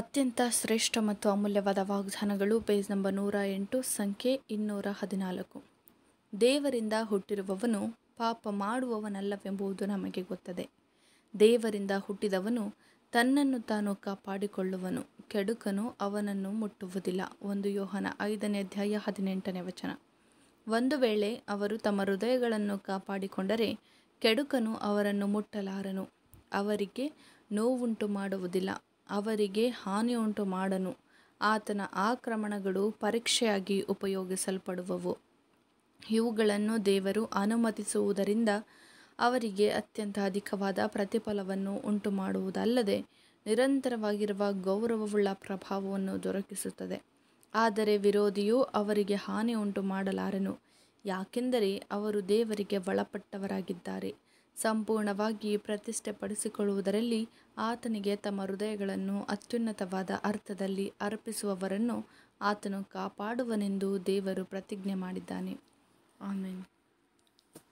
ಅತ್ಯಂತ ಶ್ರೇಷ್ಠ ಮತ್ತು ಅಮೂಲ್ಯವಾದ ವಾಗ್ದಾನಗಳು ಪೇಜ್ ನಂಬರ್ ನೂರ ಎಂಟು ಸಂಖ್ಯೆ ಇನ್ನೂರ ಹದಿನಾಲ್ಕು ದೇವರಿಂದ ಹುಟ್ಟಿರುವವನು ಪಾಪ ಮಾಡುವವನಲ್ಲವೆಂಬುದು ನಮಗೆ ಗೊತ್ತದೆ ದೇವರಿಂದ ಹುಟ್ಟಿದವನು ತನ್ನನ್ನು ತಾನು ಕಾಪಾಡಿಕೊಳ್ಳುವನು ಕೆಡುಕನು ಅವನನ್ನು ಮುಟ್ಟುವುದಿಲ್ಲ ಒಂದು ಯೋಹನ ಐದನೇ ಅಧ್ಯಾಯ ಹದಿನೆಂಟನೇ ವಚನ ಒಂದು ವೇಳೆ ಅವರು ತಮ್ಮ ಹೃದಯಗಳನ್ನು ಕಾಪಾಡಿಕೊಂಡರೆ ಕೆಡುಕನು ಅವರನ್ನು ಮುಟ್ಟಲಾರನು ಅವರಿಗೆ ನೋವುಂಟು ಮಾಡುವುದಿಲ್ಲ ಅವರಿಗೆ ಹಾನಿಯುಂಟು ಮಾಡನು ಆತನ ಆಕ್ರಮಣಗಳು ಪರೀಕ್ಷೆಯಾಗಿ ಉಪಯೋಗಿಸಲ್ಪಡುವವು ಇವುಗಳನ್ನು ದೇವರು ಅನುಮತಿಸುವುದರಿಂದ ಅವರಿಗೆ ಅತ್ಯಂತ ಅಧಿಕವಾದ ಪ್ರತಿಫಲವನ್ನು ಉಂಟು ಮಾಡುವುದಲ್ಲದೆ ನಿರಂತರವಾಗಿರುವ ಗೌರವವುಳ್ಳ ಪ್ರಭಾವವನ್ನು ದೊರಕಿಸುತ್ತದೆ ಆದರೆ ವಿರೋಧಿಯು ಅವರಿಗೆ ಹಾನಿ ಉಂಟು ಮಾಡಲಾರನು ಯಾಕೆಂದರೆ ಅವರು ದೇವರಿಗೆ ಒಳಪಟ್ಟವರಾಗಿದ್ದಾರೆ ಸಂಪೂರ್ಣವಾಗಿ ಪ್ರತಿಷ್ಠೆಪಡಿಸಿಕೊಳ್ಳುವುದರಲ್ಲಿ ಆತನಿಗೆ ತಮ್ಮ ಹೃದಯಗಳನ್ನು ಅತ್ಯುನ್ನತವಾದ ಅರ್ಥದಲ್ಲಿ ಅರ್ಪಿಸುವವರನ್ನು ಆತನು ಕಾಪಾಡುವನೆಂದು ದೇವರು ಪ್ರತಿಜ್ಞೆ ಮಾಡಿದ್ದಾನೆ ಆಮೇಲೆ